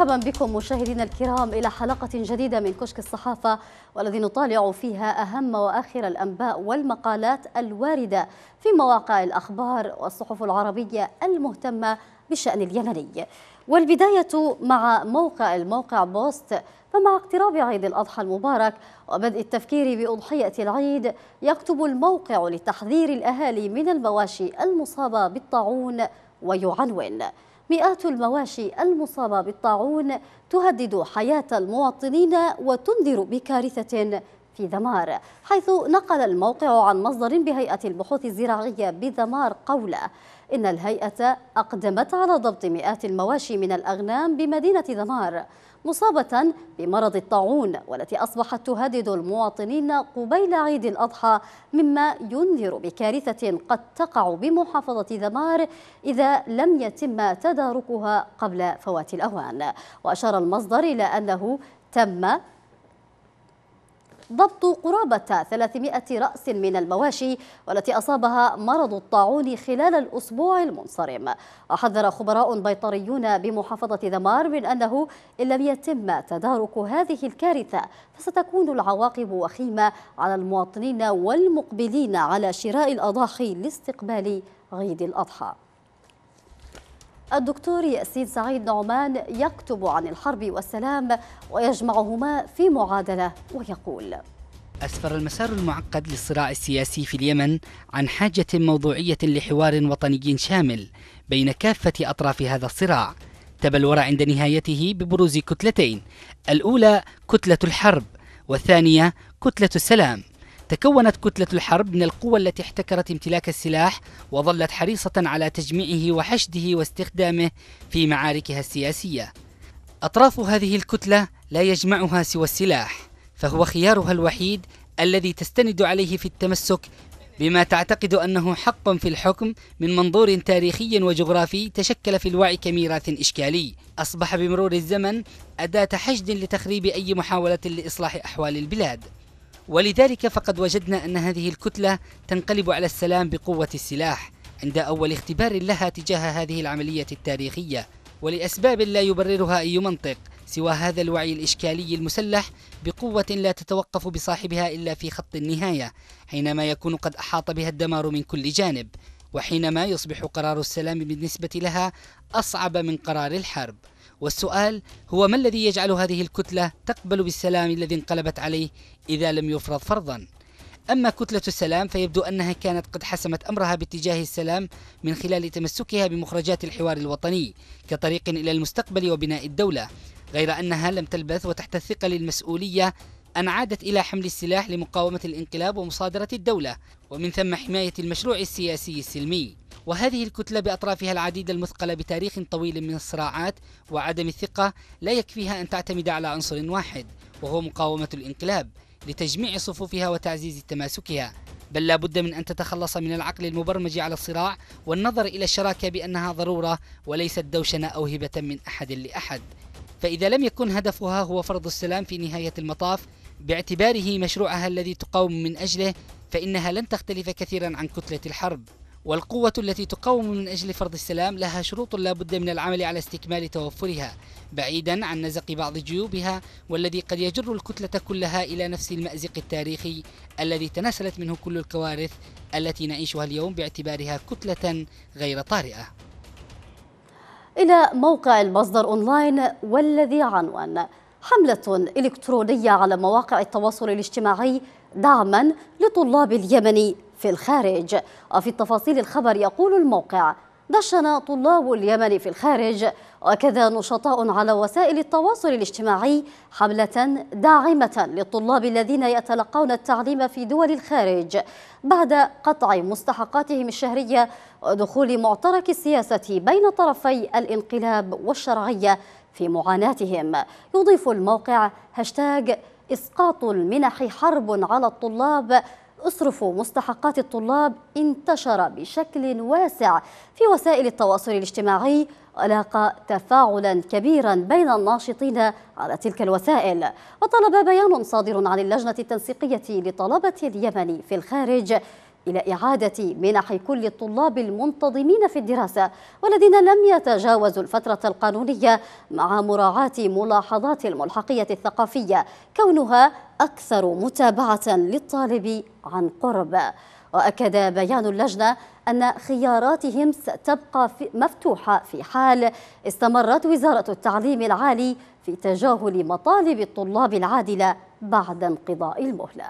مرحبا بكم مشاهدينا الكرام إلى حلقة جديدة من كشك الصحافة والذي نطالع فيها أهم وآخر الأنباء والمقالات الواردة في مواقع الأخبار والصحف العربية المهتمة بشأن اليمني والبداية مع موقع الموقع بوست فمع اقتراب عيد الأضحى المبارك وبدء التفكير بأضحية العيد يكتب الموقع لتحذير الأهالي من المواشي المصابة بالطاعون ويعنون مئات المواشي المصابة بالطاعون تهدد حياة المواطنين وتنذر بكارثة في ذمار حيث نقل الموقع عن مصدر بهيئة البحوث الزراعية بذمار قوله إن الهيئة أقدمت على ضبط مئات المواشي من الأغنام بمدينة ذمار مصابة بمرض الطاعون والتي أصبحت تهدد المواطنين قبيل عيد الأضحى مما ينذر بكارثة قد تقع بمحافظة ذمار إذا لم يتم تداركها قبل فوات الأوان وأشار المصدر إلى أنه تم ضبط قرابة 300 رأس من المواشي والتي أصابها مرض الطاعون خلال الأسبوع المنصرم وحذر خبراء بيطريون بمحافظة ذمار من أنه إن لم يتم تدارك هذه الكارثة فستكون العواقب وخيمة على المواطنين والمقبلين على شراء الأضاحي لاستقبال عيد الأضحى الدكتور ياسين سعيد نعمان يكتب عن الحرب والسلام ويجمعهما في معادلة ويقول أسفر المسار المعقد للصراع السياسي في اليمن عن حاجة موضوعية لحوار وطني شامل بين كافة أطراف هذا الصراع تبلور عند نهايته ببروز كتلتين الأولى كتلة الحرب والثانية كتلة السلام تكونت كتلة الحرب من القوى التي احتكرت امتلاك السلاح وظلت حريصة على تجميعه وحشده واستخدامه في معاركها السياسية. أطراف هذه الكتلة لا يجمعها سوى السلاح، فهو خيارها الوحيد الذي تستند عليه في التمسك بما تعتقد أنه حق في الحكم من منظور تاريخي وجغرافي تشكل في الوعي كميراث إشكالي أصبح بمرور الزمن أداة حشد لتخريب أي محاولة لإصلاح أحوال البلاد ولذلك فقد وجدنا أن هذه الكتلة تنقلب على السلام بقوة السلاح عند أول اختبار لها تجاه هذه العملية التاريخية ولأسباب لا يبررها أي منطق سوى هذا الوعي الإشكالي المسلح بقوة لا تتوقف بصاحبها إلا في خط النهاية حينما يكون قد أحاط بها الدمار من كل جانب وحينما يصبح قرار السلام بالنسبة لها أصعب من قرار الحرب والسؤال هو ما الذي يجعل هذه الكتلة تقبل بالسلام الذي انقلبت عليه إذا لم يفرض فرضا أما كتلة السلام فيبدو أنها كانت قد حسمت أمرها باتجاه السلام من خلال تمسكها بمخرجات الحوار الوطني كطريق إلى المستقبل وبناء الدولة غير أنها لم تلبث وتحت الثقل المسؤولية أن عادت إلى حمل السلاح لمقاومة الانقلاب ومصادرة الدولة ومن ثم حماية المشروع السياسي السلمي وهذه الكتلة بأطرافها العديدة المثقلة بتاريخ طويل من الصراعات وعدم الثقة لا يكفيها أن تعتمد على عنصر واحد وهو مقاومة الانقلاب لتجميع صفوفها وتعزيز تماسكها بل لا بد من أن تتخلص من العقل المبرمج على الصراع والنظر إلى الشراكة بأنها ضرورة وليست دوشنة أو هبة من أحد لأحد فإذا لم يكن هدفها هو فرض السلام في نهاية المطاف باعتباره مشروعها الذي تقاوم من أجله فإنها لن تختلف كثيرا عن كتلة الحرب والقوة التي تقوم من أجل فرض السلام لها شروط لا بد من العمل على استكمال توفرها بعيدا عن نزق بعض جيوبها والذي قد يجر الكتلة كلها إلى نفس المأزق التاريخي الذي تناسلت منه كل الكوارث التي نعيشها اليوم باعتبارها كتلة غير طارئة إلى موقع المصدر أونلاين والذي عنوان حملة إلكترونية على مواقع التواصل الاجتماعي دعما لطلاب اليمن في الخارج وفي التفاصيل الخبر يقول الموقع دشن طلاب اليمن في الخارج وكذا نشطاء على وسائل التواصل الاجتماعي حملة داعمة للطلاب الذين يتلقون التعليم في دول الخارج بعد قطع مستحقاتهم الشهرية ودخول معترك السياسة بين طرفي الانقلاب والشرعية في معاناتهم يضيف الموقع هاشتاج إسقاط المنح حرب على الطلاب اصرف مستحقات الطلاب انتشر بشكل واسع في وسائل التواصل الاجتماعي ولاقى تفاعلا كبيرا بين الناشطين على تلك الوسائل وطلب بيان صادر عن اللجنة التنسيقية لطلبة اليمن في الخارج إلى إعادة منح كل الطلاب المنتظمين في الدراسة والذين لم يتجاوزوا الفترة القانونية مع مراعاة ملاحظات الملحقية الثقافية كونها أكثر متابعة للطالب عن قرب وأكد بيان اللجنة أن خياراتهم ستبقى مفتوحة في حال استمرت وزارة التعليم العالي في تجاهل مطالب الطلاب العادلة بعد انقضاء المهلة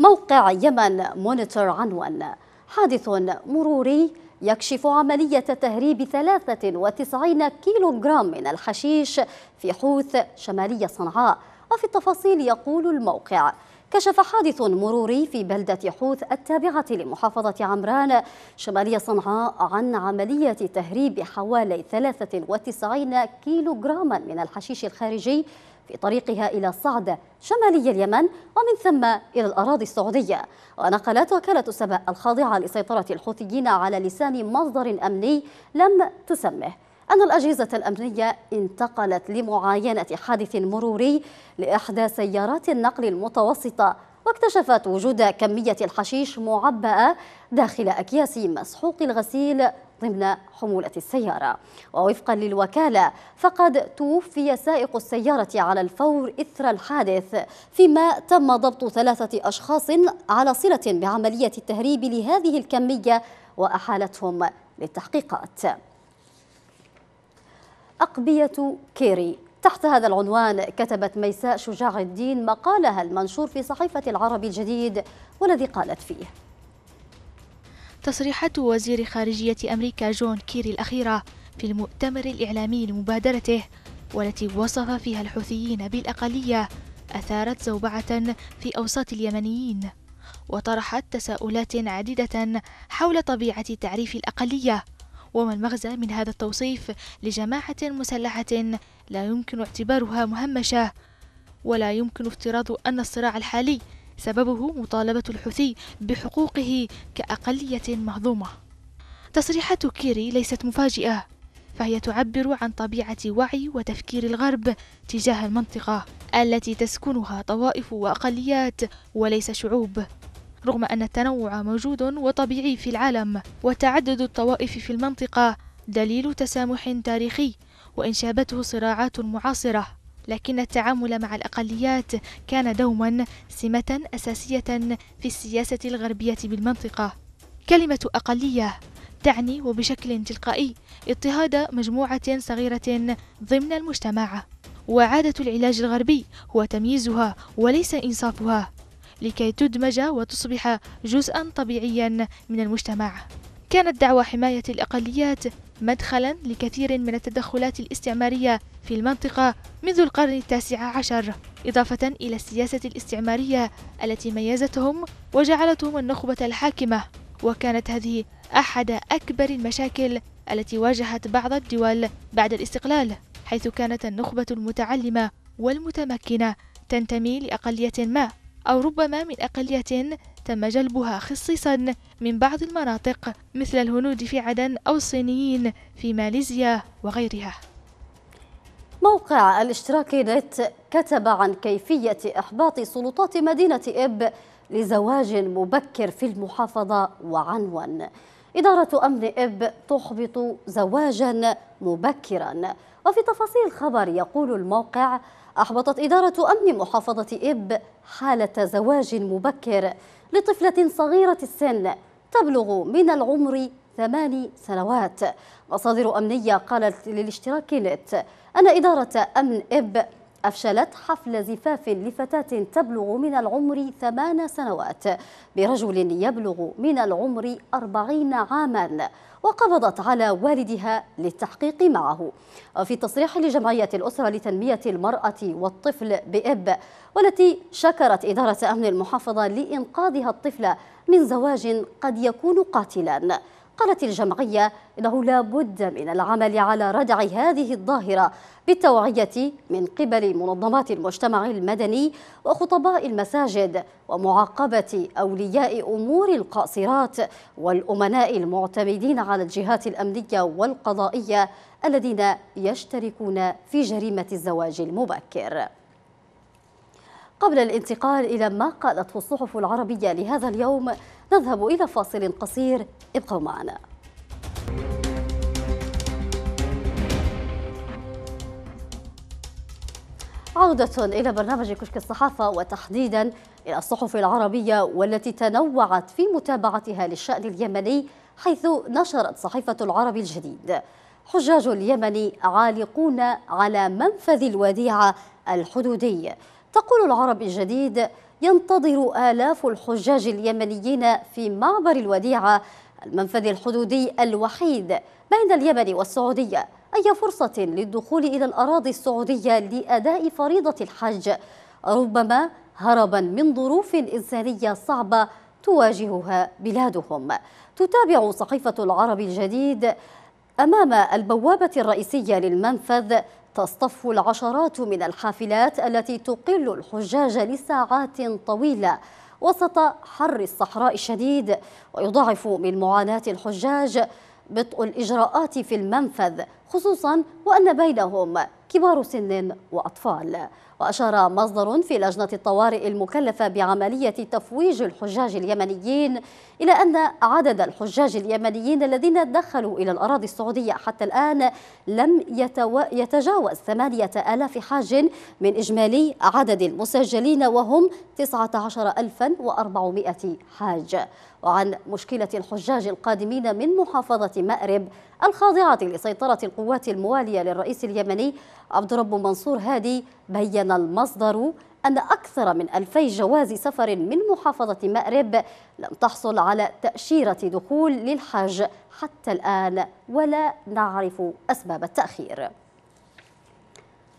موقع يمن مونيتور عنوان حادث مروري يكشف عملية تهريب 93 كيلوغرام من الحشيش في حوث شمالية صنعاء وفي التفاصيل يقول الموقع كشف حادث مروري في بلدة حوث التابعة لمحافظة عمران شمالية صنعاء عن عملية تهريب حوالي 93 كيلوغراما من الحشيش الخارجي في طريقها إلى صعدة شمالي اليمن ومن ثم إلى الأراضي السعودية ونقلت وكالة سبأ الخاضعة لسيطرة الحوثيين على لسان مصدر أمني لم تسمه أن الأجهزة الأمنية انتقلت لمعاينة حادث مروري لإحدى سيارات النقل المتوسطة واكتشفت وجود كمية الحشيش معبأة داخل أكياس مسحوق الغسيل ضمن حمولة السيارة ووفقا للوكالة فقد توفي سائق السيارة على الفور إثر الحادث فيما تم ضبط ثلاثة أشخاص على صلة بعملية التهريب لهذه الكمية وأحالتهم للتحقيقات أقبية كيري تحت هذا العنوان كتبت ميساء شجاع الدين مقالها المنشور في صحيفة العربي الجديد والذي قالت فيه تصريحات وزير خارجية أمريكا جون كيري الأخيرة في المؤتمر الإعلامي لمبادرته والتي وصف فيها الحوثيين بالأقلية أثارت زوبعة في أوساط اليمنيين وطرحت تساؤلات عديدة حول طبيعة تعريف الأقلية وما المغزى من هذا التوصيف لجماعة مسلحة لا يمكن اعتبارها مهمشة ولا يمكن افتراض أن الصراع الحالي سببه مطالبة الحوثي بحقوقه كأقلية مهضومة تصريحات كيري ليست مفاجئة فهي تعبر عن طبيعة وعي وتفكير الغرب تجاه المنطقة التي تسكنها طوائف وأقليات وليس شعوب رغم أن التنوع موجود وطبيعي في العالم وتعدد الطوائف في المنطقة دليل تسامح تاريخي وإن شابته صراعات معاصرة لكن التعامل مع الأقليات كان دوما سمة أساسية في السياسة الغربية بالمنطقة كلمة أقلية تعني وبشكل تلقائي اضطهاد مجموعة صغيرة ضمن المجتمع وعادة العلاج الغربي هو تمييزها وليس إنصافها لكي تدمج وتصبح جزءا طبيعيا من المجتمع كانت دعوى حماية الأقليات مدخلا لكثير من التدخلات الاستعمارية في المنطقة منذ القرن التاسع عشر إضافة إلى السياسة الاستعمارية التي ميزتهم وجعلتهم النخبة الحاكمة وكانت هذه أحد أكبر المشاكل التي واجهت بعض الدول بعد الاستقلال حيث كانت النخبة المتعلمة والمتمكنة تنتمي لأقلية ما أو ربما من أقلية تم جلبها خصيصا من بعض المناطق مثل الهنود في عدن أو الصينيين في ماليزيا وغيرها موقع الاشتراكي نت كتب عن كيفية إحباط سلطات مدينة إب لزواج مبكر في المحافظة وعنوان إدارة أمن إب تحبط زواجا مبكرا وفي تفاصيل الخبر يقول الموقع أحبطت إدارة أمن محافظة إب حالة زواج مبكر لطفلة صغيرة السن تبلغ من العمر ثماني سنوات مصادر أمنية قالت للاشتراك نت أن إدارة أمن إب أفشلت حفل زفاف لفتاة تبلغ من العمر ثمان سنوات برجل يبلغ من العمر أربعين عاماً وقبضت على والدها للتحقيق معه في تصريح لجمعية الأسرة لتنمية المرأة والطفل بإب والتي شكرت إدارة أمن المحافظة لإنقاذها الطفل من زواج قد يكون قاتلاً قالت الجمعية إنه لا بد من العمل على ردع هذه الظاهرة بالتوعية من قبل منظمات المجتمع المدني وخطباء المساجد ومعاقبة أولياء أمور القاصرات والأمناء المعتمدين على الجهات الأمنية والقضائية الذين يشتركون في جريمة الزواج المبكر قبل الانتقال إلى ما قالته الصحف العربية لهذا اليوم نذهب إلى فاصل قصير ابقوا معنا عودة إلى برنامج كشك الصحافة وتحديدا إلى الصحف العربية والتي تنوعت في متابعتها للشأن اليمني حيث نشرت صحيفة العرب الجديد حجاج اليمن عالقون على منفذ الوديعة الحدودي تقول العرب الجديد ينتظر آلاف الحجاج اليمنيين في معبر الوديعة المنفذ الحدودي الوحيد بين اليمن والسعودية أي فرصة للدخول إلى الأراضي السعودية لأداء فريضة الحج ربما هربا من ظروف إنسانية صعبة تواجهها بلادهم تتابع صحيفة العرب الجديد أمام البوابة الرئيسية للمنفذ تصطف العشرات من الحافلات التي تقل الحجاج لساعات طويلة وسط حر الصحراء الشديد ويضاعف من معاناة الحجاج بطء الإجراءات في المنفذ خصوصا وأن بينهم كبار سن وأطفال وأشار مصدر في لجنة الطوارئ المكلفة بعملية تفويج الحجاج اليمنيين إلى أن عدد الحجاج اليمنيين الذين دخلوا إلى الأراضي السعودية حتى الآن لم يتو... يتجاوز 8000 حاج من إجمالي عدد المسجلين وهم 19400 حاج وعن مشكلة الحجاج القادمين من محافظة مأرب الخاضعة لسيطرة القوات الموالية للرئيس اليمني عبد رب منصور هادي بين المصدر أن أكثر من ألفي جواز سفر من محافظة مأرب لم تحصل على تأشيرة دخول للحج حتى الآن ولا نعرف أسباب التأخير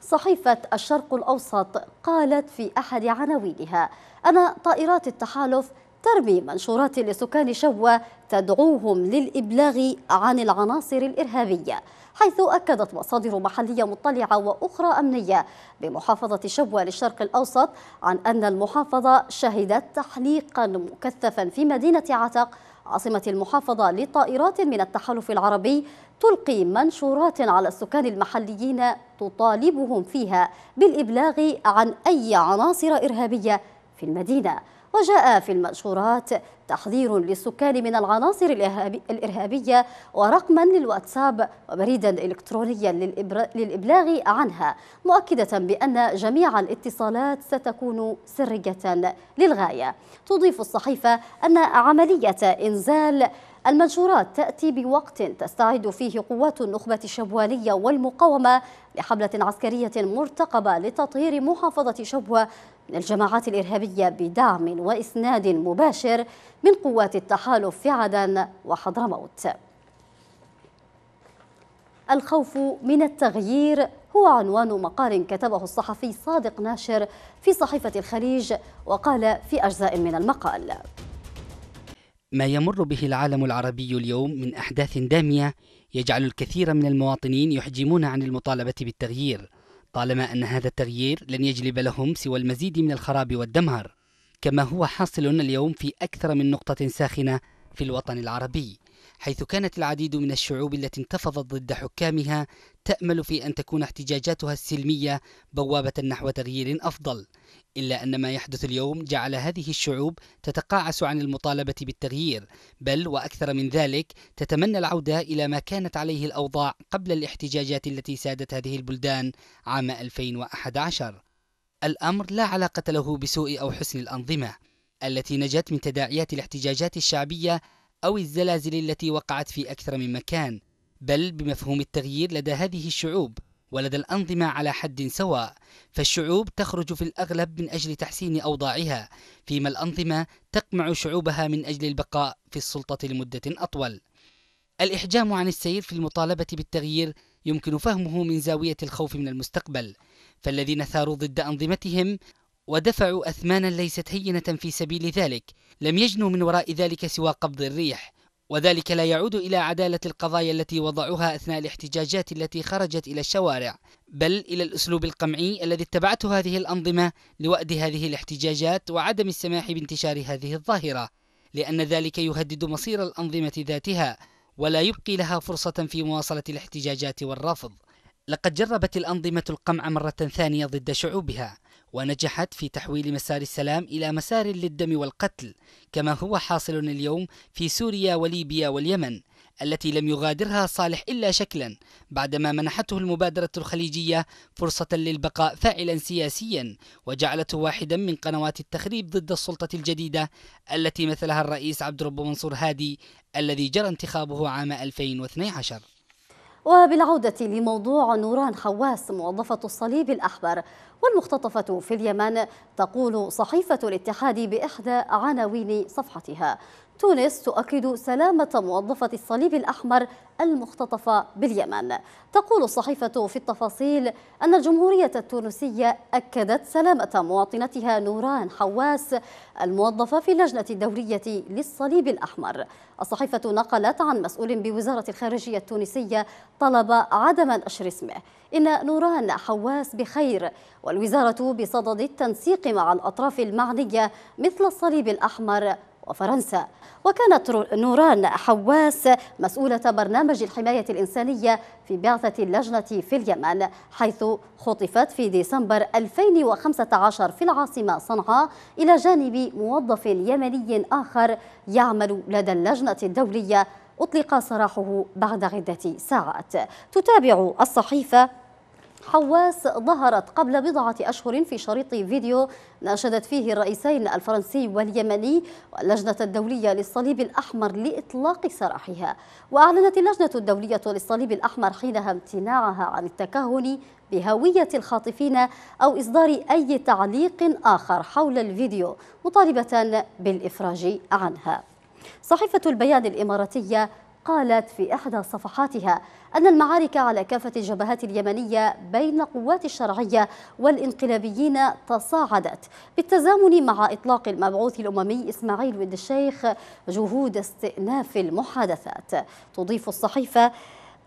صحيفة الشرق الأوسط قالت في أحد عناوينها أن طائرات التحالف ترمي منشورات لسكان شبوة تدعوهم للإبلاغ عن العناصر الإرهابية حيث أكدت مصادر محلية مطلعة وأخرى أمنية بمحافظة شبوة للشرق الأوسط عن أن المحافظة شهدت تحليقا مكثفا في مدينة عتق عاصمة المحافظة لطائرات من التحالف العربي تلقي منشورات على السكان المحليين تطالبهم فيها بالإبلاغ عن أي عناصر إرهابية في المدينة وجاء في المنشورات تحذير للسكان من العناصر الإرهابية ورقما للواتساب وبريدا إلكترونيا للإبلاغ عنها مؤكدة بأن جميع الاتصالات ستكون سرية للغاية تضيف الصحيفة أن عملية إنزال المنشورات تأتي بوقت تستعد فيه قوات النخبة الشبوالية والمقاومة لحملة عسكرية مرتقبة لتطهير محافظة شبوة من الجماعات الإرهابية بدعم وإسناد مباشر من قوات التحالف في عدن وحضرموت الخوف من التغيير هو عنوان مقال كتبه الصحفي صادق ناشر في صحيفة الخليج وقال في أجزاء من المقال ما يمر به العالم العربي اليوم من أحداث دامية يجعل الكثير من المواطنين يحجمون عن المطالبة بالتغيير طالما أن هذا التغيير لن يجلب لهم سوى المزيد من الخراب والدمار كما هو حاصل اليوم في أكثر من نقطة ساخنة في الوطن العربي حيث كانت العديد من الشعوب التي انتفضت ضد حكامها تأمل في أن تكون احتجاجاتها السلمية بوابة نحو تغيير أفضل، إلا أن ما يحدث اليوم جعل هذه الشعوب تتقاعس عن المطالبة بالتغيير، بل وأكثر من ذلك تتمنى العودة إلى ما كانت عليه الأوضاع قبل الاحتجاجات التي سادت هذه البلدان عام 2011. الأمر لا علاقة له بسوء أو حسن الأنظمة التي نجت من تداعيات الاحتجاجات الشعبية أو الزلازل التي وقعت في أكثر من مكان بل بمفهوم التغيير لدى هذه الشعوب ولدى الأنظمة على حد سواء فالشعوب تخرج في الأغلب من أجل تحسين أوضاعها فيما الأنظمة تقمع شعوبها من أجل البقاء في السلطة لمدة أطول الإحجام عن السير في المطالبة بالتغيير يمكن فهمه من زاوية الخوف من المستقبل فالذين ثاروا ضد أنظمتهم ودفعوا أثمانا ليست هينة في سبيل ذلك لم يجنوا من وراء ذلك سوى قبض الريح وذلك لا يعود إلى عدالة القضايا التي وضعوها أثناء الاحتجاجات التي خرجت إلى الشوارع بل إلى الأسلوب القمعي الذي اتبعته هذه الأنظمة لوأد هذه الاحتجاجات وعدم السماح بانتشار هذه الظاهرة لأن ذلك يهدد مصير الأنظمة ذاتها ولا يبقي لها فرصة في مواصلة الاحتجاجات والرفض لقد جربت الأنظمة القمع مرة ثانية ضد شعوبها ونجحت في تحويل مسار السلام إلى مسار للدم والقتل كما هو حاصل اليوم في سوريا وليبيا واليمن التي لم يغادرها صالح إلا شكلا بعدما منحته المبادرة الخليجية فرصة للبقاء فاعلا سياسيا وجعلته واحدا من قنوات التخريب ضد السلطة الجديدة التي مثلها الرئيس عبد رب منصور هادي الذي جرى انتخابه عام 2012 وبالعودة لموضوع نوران حواس موظفة الصليب الأحمر والمختطفة في اليمن تقول صحيفة الاتحاد بإحدى عناوين صفحتها تونس تؤكد سلامة موظفة الصليب الأحمر المختطفة باليمن تقول الصحيفة في التفاصيل أن الجمهورية التونسية أكدت سلامة مواطنتها نوران حواس الموظفة في اللجنة الدورية للصليب الأحمر الصحيفة نقلت عن مسؤول بوزارة الخارجية التونسية طلب عدم نشر اسمه إن نوران حواس بخير والوزارة بصدد التنسيق مع الأطراف المعنية مثل الصليب الأحمر وفرنسا وكانت نوران حواس مسؤولة برنامج الحماية الإنسانية في بعثة اللجنة في اليمن حيث خطفت في ديسمبر 2015 في العاصمة صنعاء إلى جانب موظف يمني آخر يعمل لدى اللجنة الدولية أطلق سراحه بعد عدة ساعات تتابع الصحيفة حواس ظهرت قبل بضعة أشهر في شريط فيديو ناشدت فيه الرئيسين الفرنسي واليمني واللجنة الدولية للصليب الأحمر لإطلاق سراحها وأعلنت اللجنة الدولية للصليب الأحمر حينها امتناعها عن التكهن بهوية الخاطفين أو إصدار أي تعليق آخر حول الفيديو مطالبة بالإفراج عنها صحيفة البيان الإماراتية قالت في إحدى صفحاتها أن المعارك على كافة الجبهات اليمنية بين قوات الشرعية والإنقلابيين تصاعدت بالتزامن مع إطلاق المبعوث الأممي إسماعيل ود الشيخ جهود استئناف المحادثات تضيف الصحيفة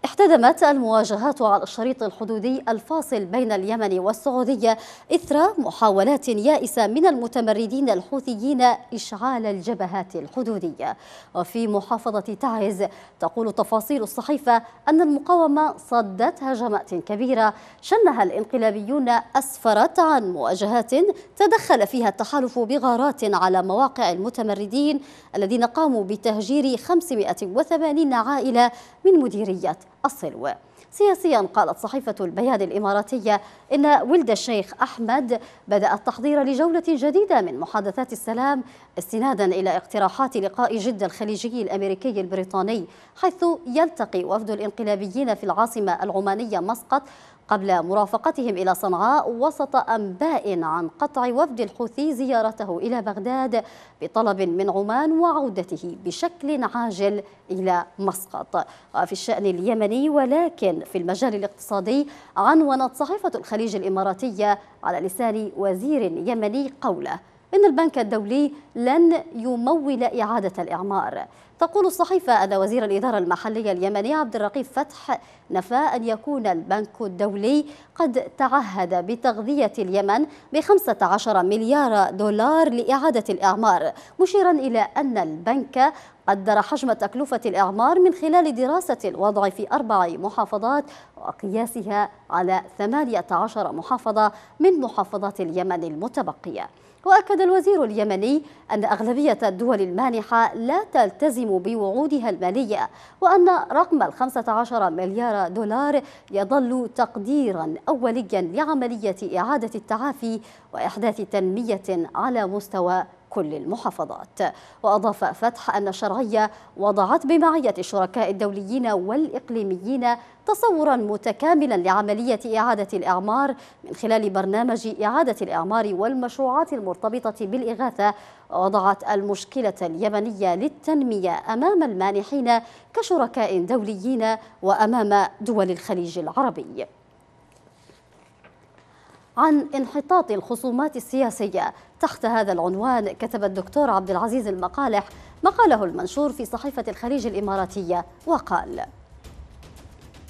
احتدمت المواجهات على الشريط الحدودي الفاصل بين اليمن والسعودية إثر محاولات يائسة من المتمردين الحوثيين إشعال الجبهات الحدودية وفي محافظة تعز تقول تفاصيل الصحيفة أن المقاومة صدت هجمات كبيرة شنها الانقلابيون أسفرت عن مواجهات تدخل فيها التحالف بغارات على مواقع المتمردين الذين قاموا بتهجير 580 عائلة من مديرية الصلو سياسيا قالت صحيفة البياد الإماراتية إن ولد الشيخ أحمد بدأ التحضير لجولة جديدة من محادثات السلام استنادا إلى اقتراحات لقاء جدة الخليجي الأمريكي البريطاني حيث يلتقي وفد الانقلابيين في العاصمة العمانية مسقط قبل مرافقتهم إلى صنعاء وسط أنباء عن قطع وفد الحوثي زيارته إلى بغداد بطلب من عمان وعودته بشكل عاجل إلى مسقط وفي الشأن اليمني ولكن في المجال الاقتصادي عنونت صحيفة الخليج الإماراتية على لسان وزير يمني قوله إن البنك الدولي لن يمول إعادة الإعمار تقول الصحيفة أن وزير الإدارة المحلية اليمني عبد الرقيب فتح نفى أن يكون البنك الدولي قد تعهد بتغذية اليمن ب 15 مليار دولار لإعادة الإعمار مشيرا إلى أن البنك قدر حجم تكلفة الإعمار من خلال دراسة الوضع في أربع محافظات وقياسها على 18 محافظة من محافظات اليمن المتبقية وأكد الوزير اليمني أن أغلبية الدول المانحة لا تلتزم بوعودها المالية وأن رقم الخمسة عشر مليار دولار يظل تقديرا أوليا لعملية إعادة التعافي وإحداث تنمية على مستوى كل المحافظات وأضاف فتح أن الشرعية وضعت بمعية الشركاء الدوليين والإقليميين تصورا متكاملا لعملية إعادة الإعمار من خلال برنامج إعادة الإعمار والمشروعات المرتبطة بالإغاثة وضعت المشكلة اليمنية للتنمية أمام المانحين كشركاء دوليين وأمام دول الخليج العربي عن انحطاط الخصومات السياسية تحت هذا العنوان كتب الدكتور عبد العزيز المقالح مقاله المنشور في صحيفة الخليج الإماراتية وقال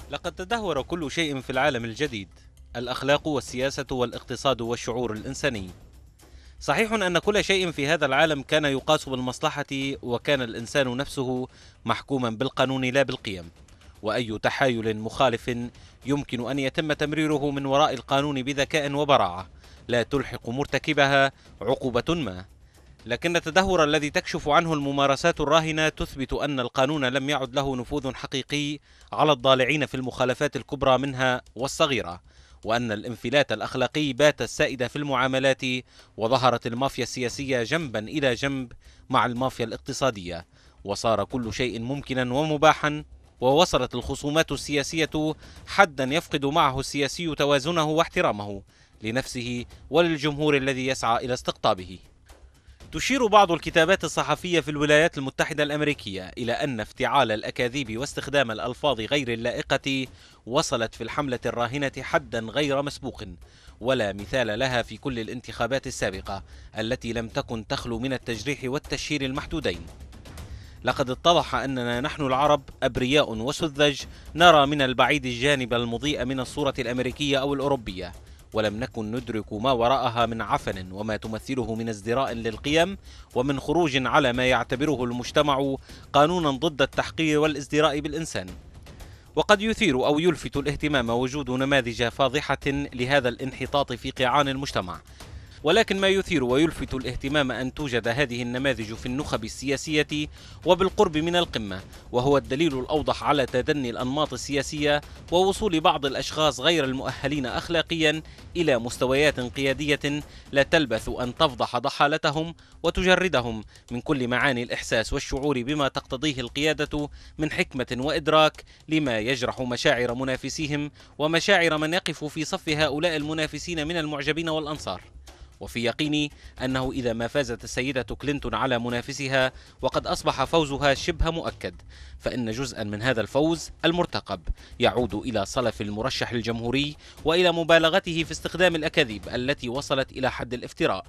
لقد تدهور كل شيء في العالم الجديد الأخلاق والسياسة والاقتصاد والشعور الإنساني صحيح أن كل شيء في هذا العالم كان يقاس بالمصلحة وكان الإنسان نفسه محكوما بالقانون لا بالقيم وأي تحايل مخالف يمكن أن يتم تمريره من وراء القانون بذكاء وبراعة لا تلحق مرتكبها عقوبة ما لكن التدهور الذي تكشف عنه الممارسات الراهنة تثبت أن القانون لم يعد له نفوذ حقيقي على الضالعين في المخالفات الكبرى منها والصغيرة وأن الانفلات الأخلاقي بات السائد في المعاملات وظهرت المافيا السياسية جنبا إلى جنب مع المافيا الاقتصادية وصار كل شيء ممكنا ومباحا ووصلت الخصومات السياسية حدا يفقد معه السياسي توازنه واحترامه لنفسه وللجمهور الذي يسعى إلى استقطابه تشير بعض الكتابات الصحفية في الولايات المتحدة الأمريكية إلى أن افتعال الأكاذيب واستخدام الألفاظ غير اللائقة وصلت في الحملة الراهنة حدا غير مسبوق ولا مثال لها في كل الانتخابات السابقة التي لم تكن تخلو من التجريح والتشهير المحدودين لقد اتضح أننا نحن العرب أبرياء وسذج نرى من البعيد الجانب المضيء من الصورة الأمريكية أو الأوروبية ولم نكن ندرك ما وراءها من عفن وما تمثله من ازدراء للقيم ومن خروج على ما يعتبره المجتمع قانونا ضد التحقير والازدراء بالإنسان وقد يثير أو يلفت الاهتمام وجود نماذج فاضحة لهذا الانحطاط في قيعان المجتمع ولكن ما يثير ويلفت الاهتمام أن توجد هذه النماذج في النخب السياسية وبالقرب من القمة وهو الدليل الأوضح على تدني الأنماط السياسية ووصول بعض الأشخاص غير المؤهلين أخلاقيا إلى مستويات قيادية لا تلبث أن تفضح ضحالتهم وتجردهم من كل معاني الإحساس والشعور بما تقتضيه القيادة من حكمة وإدراك لما يجرح مشاعر منافسيهم ومشاعر من يقف في صف هؤلاء المنافسين من المعجبين والأنصار وفي يقيني أنه إذا ما فازت السيدة كلينتون على منافسها وقد أصبح فوزها شبه مؤكد فإن جزءا من هذا الفوز المرتقب يعود إلى صلف المرشح الجمهوري وإلى مبالغته في استخدام الأكاذيب التي وصلت إلى حد الافتراء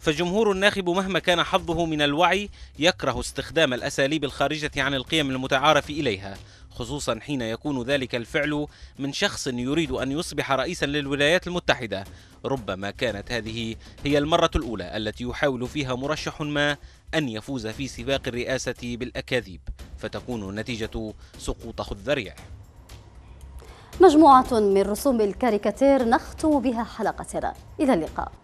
فجمهور الناخب مهما كان حظه من الوعي يكره استخدام الأساليب الخارجة عن القيم المتعارف إليها خصوصا حين يكون ذلك الفعل من شخص يريد أن يصبح رئيسا للولايات المتحدة ربما كانت هذه هي المرة الأولى التي يحاول فيها مرشح ما أن يفوز في سباق الرئاسة بالأكاذيب فتكون النتيجة سقوط الذريع مجموعة من رسوم الكاريكاتير نختم بها حلقتنا إلى اللقاء